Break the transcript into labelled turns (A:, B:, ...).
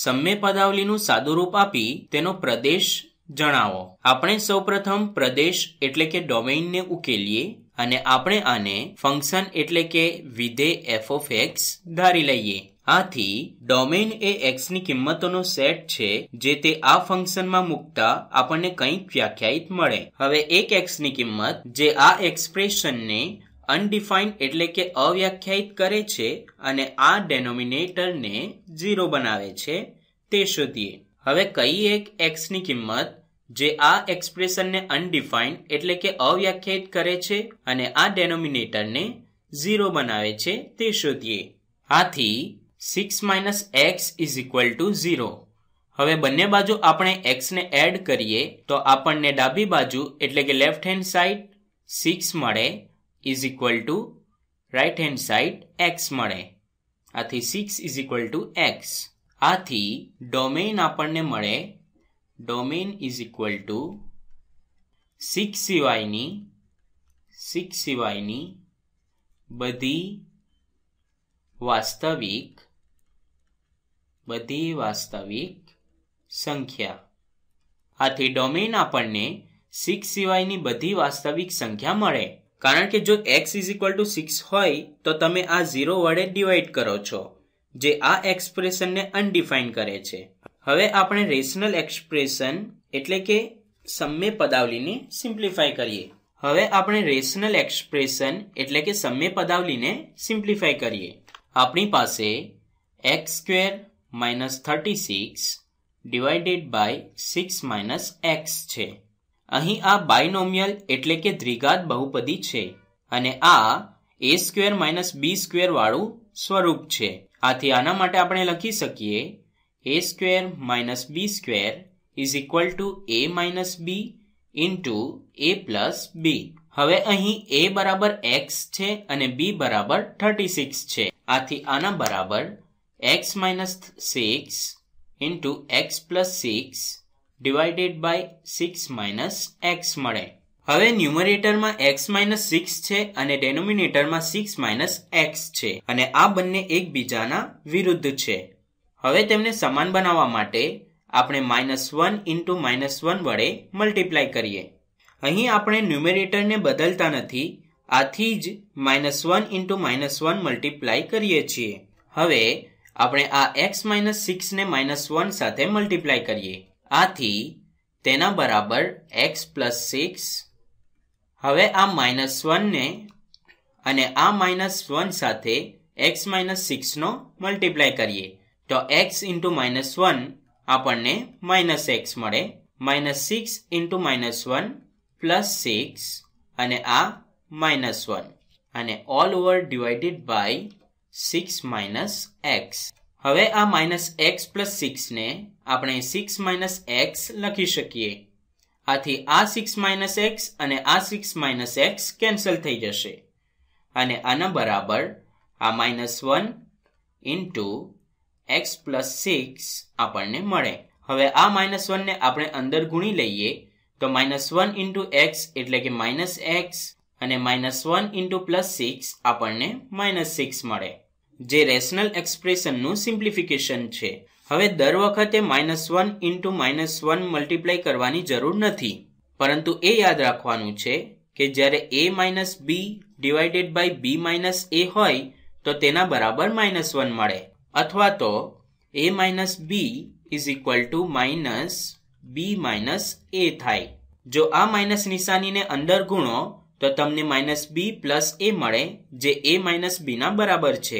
A: સમ્ય પદાવલીનું સાદું રૂપ આપી તેનો પ્રદેશ જણાવો આપણે સૌપ્રથમ પ્રદેશ એટલે કે ડોમેઇનને ઉકેલીએ અને આપણે આને ફંક્શન એટલે કે વિધે એફ ઓફ એક્સ ધારી લઈએ આથી ડોમેન એ એક્સની કિંમતોનો સેટ છે જે તે આ ફંક્શનમાં મૂકતા આપણને કંઈક વ્યાખ્યાયિત મળે હવે એક એક્સની કિંમત જે આ એક્સપ્રેશનને અનડિફાઇન્ડ એટલે કે અવ્યાખ્યાયિત કરે છે અને આ ડેનોમિનેટરને ઝીરો બનાવે છે તે શોધીએ હવે કઈ એક એક્સની કિંમત જે આ એક્સપ્રેશનને અનડિફાઇન્ડ એટલે કે અવ્યાખ્યાયિત કરે છે અને આ ડેનોમિનેટરને ઝીરો બનાવે છે તે શોધીએ આથી six minus X is equal to zero હવે બંને બાજુ આપણે એક્સને એડ કરીએ તો આપણને ડાબી બાજુ એટલે કે લેફ્ટ હેન્ડ સાઈડ સિક્સ મળે is equal to right hand side X મળે આથી six is equal to X આથી ડોમેન આપણને મળે domain is equal to six સિવાયની સિક્સ સિવાયની બધી વાસ્તવિક બધી વાસ્તવિક સંખ્યા આથી ડોમેન આપણને સિક્સ સિવાયની બધી વાસ્તવિક સંખ્યા મળે કારણ કે જો X is equal to six હોય તો તમે આ ઝીરો વડે ડિવાઈડ કરો છો જે આ એક્સપ્રેશનને અનડિફાઇન કરે છે હવે આપણે રેશનલ એક્સપ્રેશન એટલે કે સમ્ય પદાવલીને સિમ્પ્લિફાય કરીએ હવે આપણે રેશનલ એક્સપ્રેશન એટલે કે સમ્ય પદાવલીને સિમ્પ્લિફાય કરીએ આપણી પાસે X square minus thirty six divided by six minus X છે અહીં આ બાયનોમિયલ એટલે કે દ્વિઘાત બહુપદી છે અને આ A square minus B square વાળું સ્વરૂપ છે આથી આના માટે આપણે લખી શકીએ A square minus B square is equal to A minus B into A plus B હવે અહીં એ બરાબર એક્સ છે અને બી બરાબર થર્ટી સિક્સ છે આથી આના બરાબર X minus six into x plus six divided by six minus X મળે હવે ન્યુમરેટરમાં એક્સ માઇનસ સિક્સ છે અને ડેનોમિનેટરમાં સિક્સ માઇનસ એક્સ છે અને આ બંને એકબીજાના વિરુદ્ધ છે હવે તેમને સમાન બનાવવા માટે આપણે minus one into minus one વડે મલ્ટીપ્લાય કરીએ અહીં આપણે ન્યુમરેટરને બદલતા નથી આથી જ minus one into minus one multiply કરીએ છીએ હવે આપણે આ એક્સ માઇનસ સિક્સને માઇનસ વન સાથે મલ્ટીપ્લાય કરીએ આથી તેના બરાબર એક્સ પ્લસ સિક્સ હવે આ માઇનસ વનને અને આ માઇનસ વન સાથે એક્સ માઇનસ સિક્સનો મલ્ટીપ્લાય કરીએ તો એક્સ ઇન્ટુ માઇનસ વન આપણને માઇનસ એક્સ મળે minus six into minus one plus six અને આ માઇનસ વન અને all over divided by six minus X હવે આ માઇનસ એક્સ પ્લસ સિક્સને આપણે સિક્સ માઇનસ એક્સ લખી શકીએ આથી આ સિક્સ માઇનસ એક્સ અને આ સિક્સ માઇનસ એક્સ કેન્સલ થઈ જશે અને આના બરાબર આ minus one into x plus six આપણને મળે હવે આ માઇનસ વનને આપણે અંદર ગુણી લઈએ તો માઇનસ વન ઇન્ટુ એક્સ એટલે કે માઇનસ એક્સ અને minus one into plus six આપણને માઇનસ સિક્સ મળે જે રેશનલ એક્સપ્રેશનનું સિમ્પ્લિફિકેશન છે હવે દર વખતે minus one into minus one multiply કરવાની જરૂર નથી પરંતુ એ યાદ રાખવાનું છે કે જ્યારે a minus b divided by b minus a હોય તો તેના બરાબર માઇનસ વન મળે અથવા તો a minus b is equal to minus b minus a થાય જો આ માઇનસ નિશાનીને અંદર ગુણો તો તમને માઇનસ બી પ્લસ એ મળે જે એ માઇનસ બીના બરાબર છે